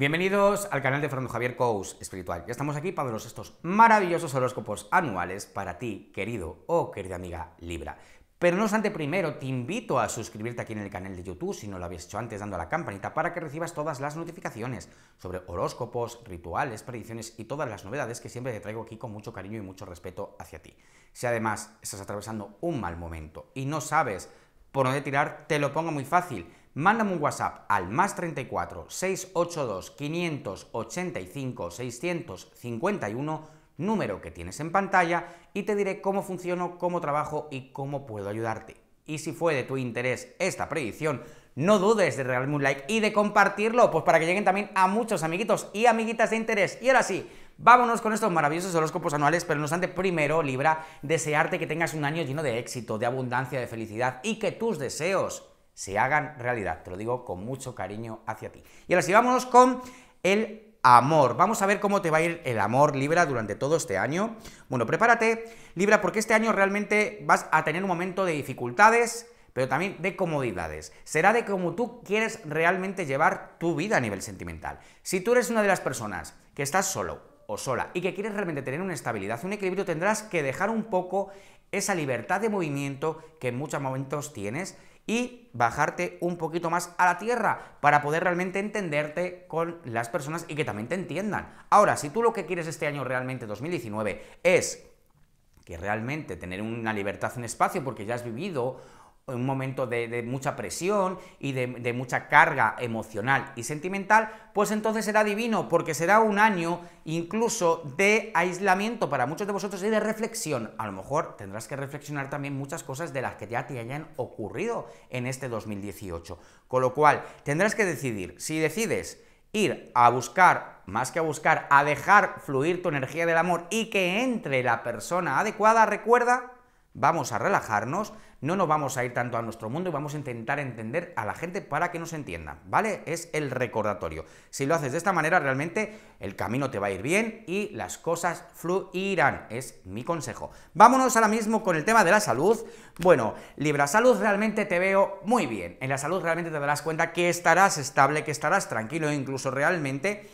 Bienvenidos al canal de Fernando Javier Cous Espiritual. Ya estamos aquí para los estos maravillosos horóscopos anuales para ti, querido o querida amiga Libra. Pero no obstante, primero te invito a suscribirte aquí en el canal de YouTube, si no lo habías hecho antes, dando a la campanita para que recibas todas las notificaciones sobre horóscopos, rituales, predicciones y todas las novedades que siempre te traigo aquí con mucho cariño y mucho respeto hacia ti. Si además estás atravesando un mal momento y no sabes por dónde tirar, te lo pongo muy fácil Mándame un WhatsApp al más 34 682 585 651, número que tienes en pantalla, y te diré cómo funciono, cómo trabajo y cómo puedo ayudarte. Y si fue de tu interés esta predicción, no dudes de regalarme un like y de compartirlo, pues para que lleguen también a muchos amiguitos y amiguitas de interés. Y ahora sí, vámonos con estos maravillosos horóscopos anuales, pero no obstante, primero, Libra, desearte que tengas un año lleno de éxito, de abundancia, de felicidad y que tus deseos se hagan realidad. Te lo digo con mucho cariño hacia ti. Y ahora sí, vámonos con el amor. Vamos a ver cómo te va a ir el amor Libra durante todo este año. Bueno, prepárate Libra porque este año realmente vas a tener un momento de dificultades pero también de comodidades. Será de cómo tú quieres realmente llevar tu vida a nivel sentimental. Si tú eres una de las personas que estás solo o sola y que quieres realmente tener una estabilidad, un equilibrio, tendrás que dejar un poco esa libertad de movimiento que en muchos momentos tienes y bajarte un poquito más a la tierra para poder realmente entenderte con las personas y que también te entiendan. Ahora, si tú lo que quieres este año realmente, 2019, es que realmente tener una libertad, en espacio, porque ya has vivido un momento de, mucha presión y de, de, mucha carga emocional y sentimental, pues entonces será divino, porque será un año incluso de aislamiento para muchos de vosotros y de reflexión. A lo mejor tendrás que reflexionar también muchas cosas de las que ya te hayan ocurrido en este 2018. Con lo cual, tendrás que decidir, si decides ir a buscar, más que a buscar, a dejar fluir tu energía del amor y que entre la persona adecuada, recuerda Vamos a relajarnos, no nos vamos a ir tanto a nuestro mundo y vamos a intentar entender a la gente para que nos entienda, ¿vale? Es el recordatorio. Si lo haces de esta manera, realmente el camino te va a ir bien y las cosas fluirán. Es mi consejo. Vámonos ahora mismo con el tema de la salud. Bueno, Libra Salud realmente te veo muy bien. En la salud realmente te darás cuenta que estarás estable, que estarás tranquilo, incluso realmente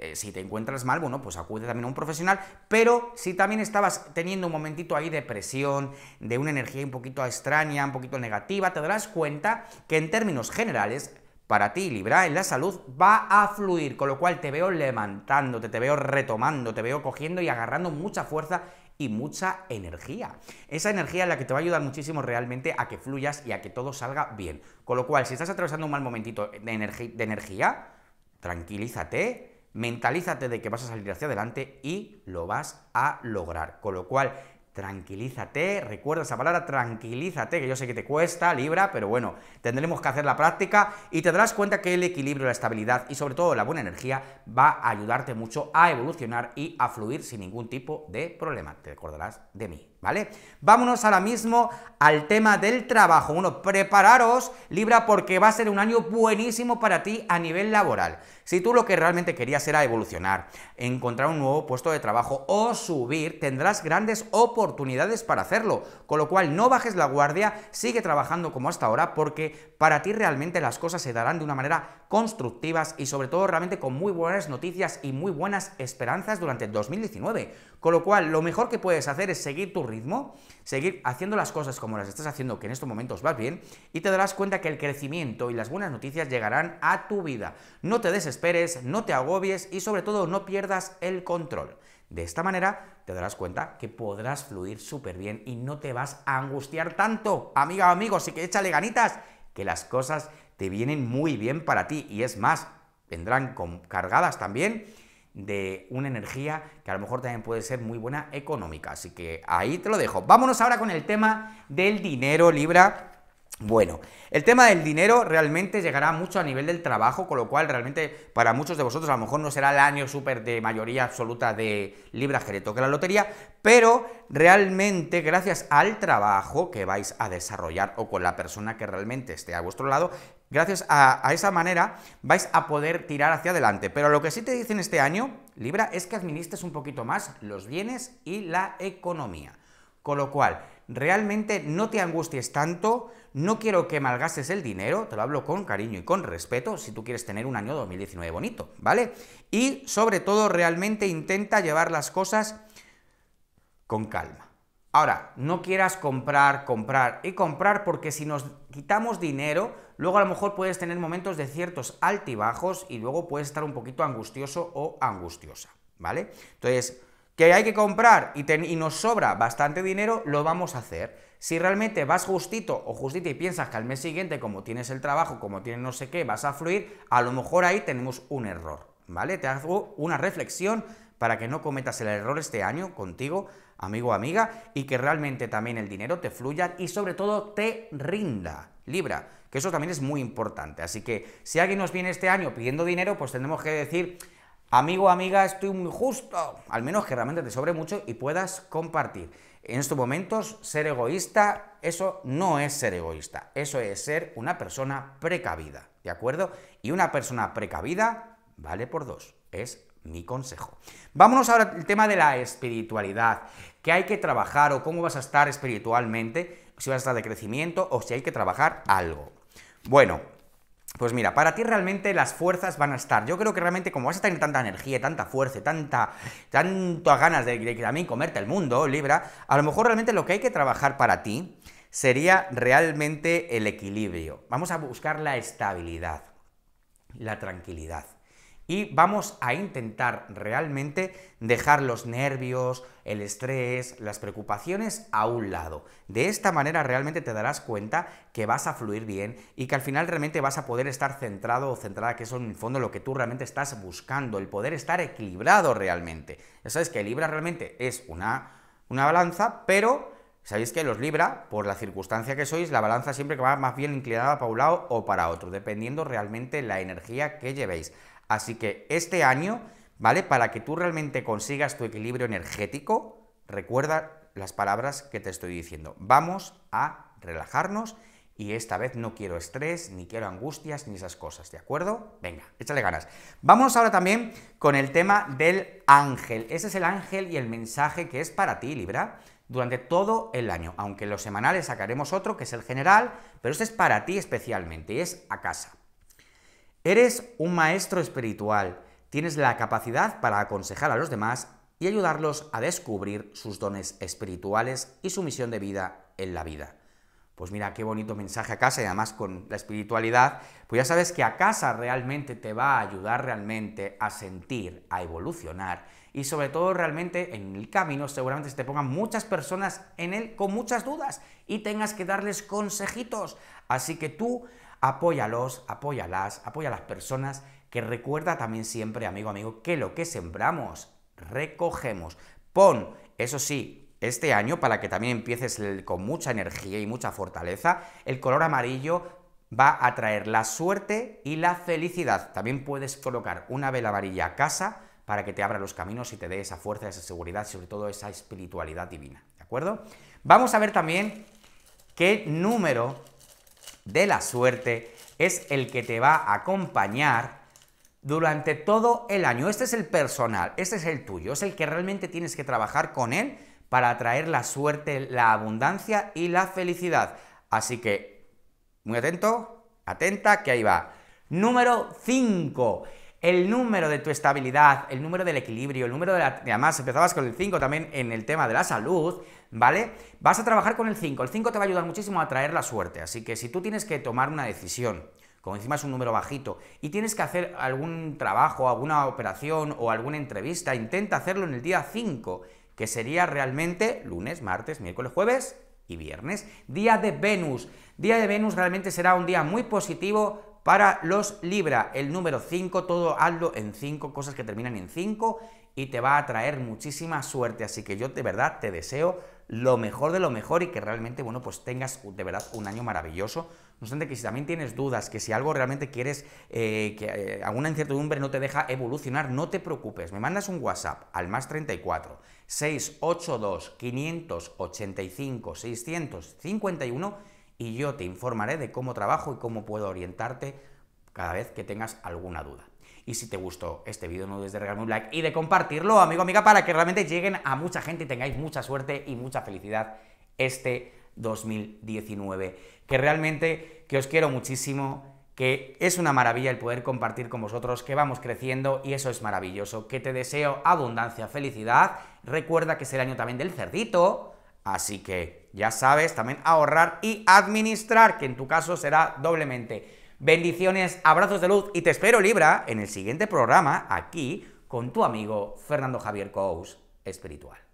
eh, si te encuentras mal, bueno, pues acude también a un profesional, pero si también estabas teniendo un momentito ahí de presión, de una energía un poquito extraña, un poquito negativa, te darás cuenta que en términos generales, para ti, Libra, en la salud va a fluir, con lo cual te veo levantándote, te veo retomando, te veo cogiendo y agarrando mucha fuerza y mucha energía. Esa energía es la que te va a ayudar muchísimo realmente a que fluyas y a que todo salga bien. Con lo cual, si estás atravesando un mal momentito de energía, tranquilízate, mentalízate de que vas a salir hacia adelante y lo vas a lograr. Con lo cual, tranquilízate, recuerda esa palabra, tranquilízate, que yo sé que te cuesta, Libra, pero bueno, tendremos que hacer la práctica y te darás cuenta que el equilibrio, la estabilidad y sobre todo la buena energía va a ayudarte mucho a evolucionar y a fluir sin ningún tipo de problema. Te acordarás de mí. ¿Vale? Vámonos ahora mismo al tema del trabajo. Uno, prepararos, Libra, porque va a ser un año buenísimo para ti a nivel laboral. Si tú lo que realmente querías era evolucionar, encontrar un nuevo puesto de trabajo o subir, tendrás grandes oportunidades para hacerlo. Con lo cual, no bajes la guardia, sigue trabajando como hasta ahora, porque para ti realmente las cosas se darán de una manera constructivas y sobre todo realmente con muy buenas noticias y muy buenas esperanzas durante el 2019. Con lo cual, lo mejor que puedes hacer es seguir tu ritmo, seguir haciendo las cosas como las estás haciendo, que en estos momentos vas bien, y te darás cuenta que el crecimiento y las buenas noticias llegarán a tu vida. No te desesperes, no te agobies y sobre todo no pierdas el control. De esta manera te darás cuenta que podrás fluir súper bien y no te vas a angustiar tanto. Amiga o amigo, sí que échale ganitas, que las cosas te vienen muy bien para ti y es más, vendrán con cargadas también de una energía que a lo mejor también puede ser muy buena económica. Así que ahí te lo dejo. Vámonos ahora con el tema del dinero, Libra. Bueno, el tema del dinero realmente llegará mucho a nivel del trabajo, con lo cual realmente para muchos de vosotros a lo mejor no será el año súper de mayoría absoluta de Libra que le toque la lotería, pero realmente gracias al trabajo que vais a desarrollar o con la persona que realmente esté a vuestro lado, Gracias a, esa manera vais a poder tirar hacia adelante. Pero lo que sí te dicen este año, Libra, es que administres un poquito más los bienes y la economía. Con lo cual, realmente no te angusties tanto, no quiero que malgastes el dinero, te lo hablo con cariño y con respeto si tú quieres tener un año 2019 bonito, ¿vale? Y sobre todo, realmente intenta llevar las cosas con calma. Ahora, no quieras comprar, comprar y comprar porque si nos quitamos dinero, luego a lo mejor puedes tener momentos de ciertos altibajos y luego puedes estar un poquito angustioso o angustiosa, ¿vale? Entonces, que hay que comprar y, nos sobra bastante dinero, lo vamos a hacer. Si realmente vas justito o justita y piensas que al mes siguiente, como tienes el trabajo, como tienes no sé qué, vas a fluir, a lo mejor ahí tenemos un error, ¿vale? Te hago una reflexión para que no cometas el error este año contigo, amigo o amiga, y que realmente también el dinero te fluya y sobre todo te rinda. Libra, que eso también es muy importante. Así que si alguien nos viene este año pidiendo dinero, pues tendremos que decir, amigo, amiga, estoy muy justo. Al menos que realmente te sobre mucho y puedas compartir. En estos momentos, ser egoísta, eso no es ser egoísta, eso es ser una persona precavida, ¿de acuerdo? Y una persona precavida vale por dos, es mi consejo. Vámonos ahora al tema de la espiritualidad. ¿Qué hay que trabajar o cómo vas a estar espiritualmente? Si vas a estar de crecimiento o si hay que trabajar algo. Bueno, pues mira, para ti realmente las fuerzas van a estar. Yo creo que realmente como vas a tener tanta energía, tanta fuerza, tanta, tantas ganas de, de, también comerte el mundo, Libra, a lo mejor realmente lo que hay que trabajar para ti sería realmente el equilibrio. Vamos a buscar la estabilidad, la tranquilidad y vamos a intentar realmente dejar los nervios, el estrés, las preocupaciones a un lado. De esta manera realmente te darás cuenta que vas a fluir bien y que al final realmente vas a poder estar centrado o centrada, que eso en el fondo lo que tú realmente estás buscando, el poder estar equilibrado realmente. Ya sabéis que Libra realmente es una, una balanza, pero Sabéis que los Libra, por la circunstancia que sois, la balanza siempre va más bien inclinada para un lado o para otro, dependiendo realmente la energía que llevéis. Así que este año, ¿vale? Para que tú realmente consigas tu equilibrio energético, recuerda las palabras que te estoy diciendo. Vamos a relajarnos y esta vez no quiero estrés, ni quiero angustias, ni esas cosas, ¿de acuerdo? Venga, échale ganas. Vamos ahora también con el tema del ángel. Ese es el ángel y el mensaje que es para ti, Libra, durante todo el año. Aunque en los semanales sacaremos otro, que es el general, pero este es para ti especialmente y es a casa. Eres un maestro espiritual, tienes la capacidad para aconsejar a los demás y ayudarlos a descubrir sus dones espirituales y su misión de vida en la vida. Pues mira, qué bonito mensaje a casa y además con la espiritualidad, pues ya sabes que a casa realmente te va a ayudar realmente a sentir, a evolucionar y sobre todo realmente en el camino seguramente se te pongan muchas personas en él con muchas dudas y tengas que darles consejitos. Así que tú Apóyalos, apóyalas, apoya a las personas que recuerda también siempre, amigo, amigo, que lo que sembramos, recogemos. Pon, eso sí, este año, para que también empieces con mucha energía y mucha fortaleza, el color amarillo va a traer la suerte y la felicidad. También puedes colocar una vela amarilla a casa para que te abra los caminos y te dé esa fuerza, esa seguridad sobre todo esa espiritualidad divina. ¿De acuerdo? Vamos a ver también qué número de la suerte es el que te va a acompañar durante todo el año. Este es el personal, este es el tuyo, es el que realmente tienes que trabajar con él para atraer la suerte, la abundancia y la felicidad. Así que, muy atento, atenta, que ahí va. Número 5 el número de tu estabilidad, el número del equilibrio, el número de la... Además, empezabas con el 5 también en el tema de la salud, ¿vale? Vas a trabajar con el 5. El 5 te va a ayudar muchísimo a traer la suerte. Así que si tú tienes que tomar una decisión, como encima es un número bajito, y tienes que hacer algún trabajo, alguna operación o alguna entrevista, intenta hacerlo en el día 5, que sería realmente lunes, martes, miércoles, jueves y viernes. Día de Venus. Día de Venus realmente será un día muy positivo para los Libra, el número 5, todo hazlo en 5, cosas que terminan en 5 y te va a traer muchísima suerte. Así que yo de verdad te deseo lo mejor de lo mejor y que realmente, bueno, pues tengas de verdad un año maravilloso. No obstante, que si también tienes dudas, que si algo realmente quieres, eh, que eh, alguna incertidumbre no te deja evolucionar, no te preocupes. Me mandas un WhatsApp al más 34 682 585 651 y yo te informaré de cómo trabajo y cómo puedo orientarte cada vez que tengas alguna duda. Y si te gustó este vídeo, no dudes de regalarme un like y de compartirlo, amigo, amiga, para que realmente lleguen a mucha gente y tengáis mucha suerte y mucha felicidad este 2019. Que realmente, que os quiero muchísimo, que es una maravilla el poder compartir con vosotros, que vamos creciendo y eso es maravilloso. Que te deseo abundancia, felicidad. Recuerda que es el año también del cerdito, así que ya sabes, también ahorrar y administrar, que en tu caso será doblemente. Bendiciones, abrazos de luz y te espero Libra en el siguiente programa aquí con tu amigo Fernando Javier Cous, espiritual.